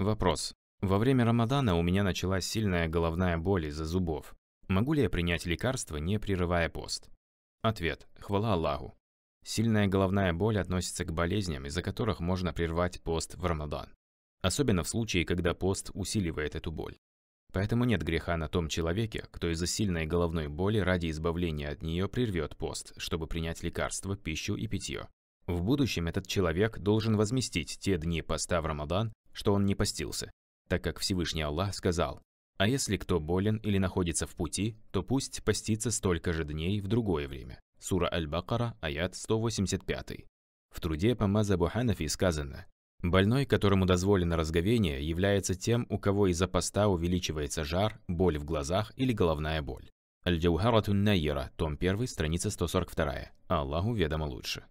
Вопрос. Во время Рамадана у меня началась сильная головная боль из-за зубов. Могу ли я принять лекарство, не прерывая пост? Ответ. Хвала Аллаху. Сильная головная боль относится к болезням, из-за которых можно прервать пост в Рамадан. Особенно в случае, когда пост усиливает эту боль. Поэтому нет греха на том человеке, кто из-за сильной головной боли ради избавления от нее прервет пост, чтобы принять лекарство, пищу и питье. В будущем этот человек должен возместить те дни поста в Рамадан, что он не постился, так как Всевышний Аллах сказал, «А если кто болен или находится в пути, то пусть постится столько же дней в другое время». Сура Аль-Бакара, аят 185. В труде по Мазабу Ханафи сказано, «Больной, которому дозволено разговение, является тем, у кого из-за поста увеличивается жар, боль в глазах или головная боль». Аль-Джаухаратун Найера, том 1, страница 142. Аллаху ведомо лучше.